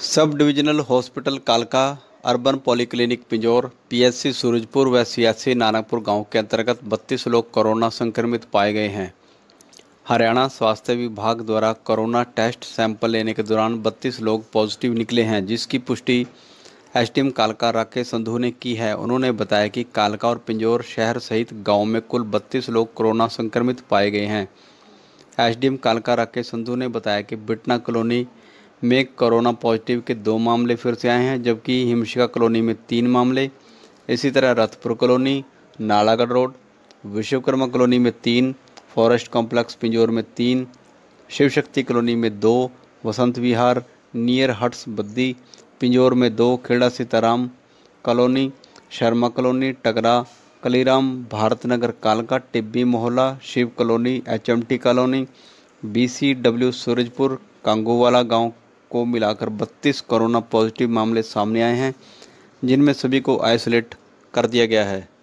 सब divisional hospital कालका urban polyclinic Pinjore PHC Surajpur व सी नानकपुर गांव के अंतर्गत 32 लोग कोरोना संक्रमित पाए गए हैं हरियाणा स्वास्थ्य विभाग द्वारा कोरोना टेस्ट सैंपल लेने के दौरान 32 लोग पॉजिटिव निकले हैं जिसकी पुष्टि एसडीएम कालका राकेश संधू ने की है उन्होंने बताया कि कालका और पिंजौर शहर सहित गाँव में कुल बत्तीस लोग कोरोना संक्रमित पाए गए हैं एसडीएम कालका राकेश संधू ने बताया कि बिटना कॉलोनी में कोरोना पॉजिटिव के दो मामले फिर से आए हैं जबकि हिमशिका कॉलोनी में तीन मामले इसी तरह Rathpur colony Nalagarh road Vishwakarma colony में तीन फॉरेस्ट कॉम्प्लेक्स पिंजौर में तीन शिव शक्ति कॉलोनी में दो वसंत विहार नियर हट्स बद्दी पिंजौर में दो खेड़ा सीताराम कॉलोनी शर्मा कॉलोनी टकरा कलीराम भारत नगर कालका टिब्बी मोहल्ला Shiv colony HMT colony BCW Surajpur Kangowala गांव को मिलाकर 32 कोरोना पॉजिटिव मामले सामने आए हैं जिनमें सभी को आइसोलेट कर दिया गया है